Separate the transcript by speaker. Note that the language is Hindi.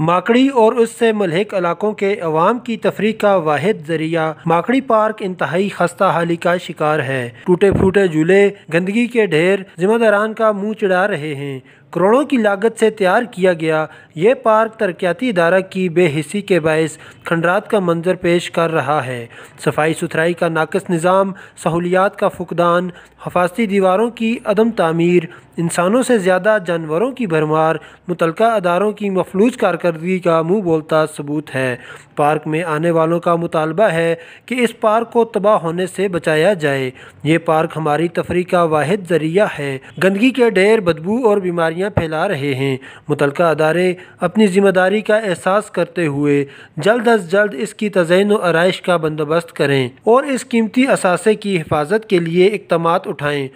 Speaker 1: माकड़ी और उससे मलहक इलाकों के अवाम की तफरी का वाद जरिया माकड़ी पार्क इंतहाई खस्ता हाली का शिकार है टूटे फूटे झूले गंदगी के ढेर जिम्मेदारान का मुँह चिड़ा रहे हैं करोड़ों की लागत से तैयार किया गया ये पार्क तरक्याती इदारा की बेहिसी के बायस खंडरात का मंजर पेश कर रहा है सफाई सुथराई का नाकस निज़ाम सहूलियात का फुकदान हफाजती दीवारों की अदम तमीर इंसानों से ज़्यादा जानवरों की भरमार मुतल अदारों की मफलूज कारकर्दगी का मुँह बोलता सबूत है पार्क में आने वालों का मुतालबा है कि इस पार्क को तबाह होने से बचाया जाए ये पार्क हमारी तफरी का वाद जरिया है गंदगी के ढेर बदबू और बीमारियों बीमारियां फैला रहे हैं मुतल अदारे अपनी ज़िम्मेदारी का एहसास करते हुए जल्द अज जल्द इसकी तजैन आरइश का बंदोबस्त करें और इस कीमती असासे की हिफाजत के लिए इकदाम उठाएँ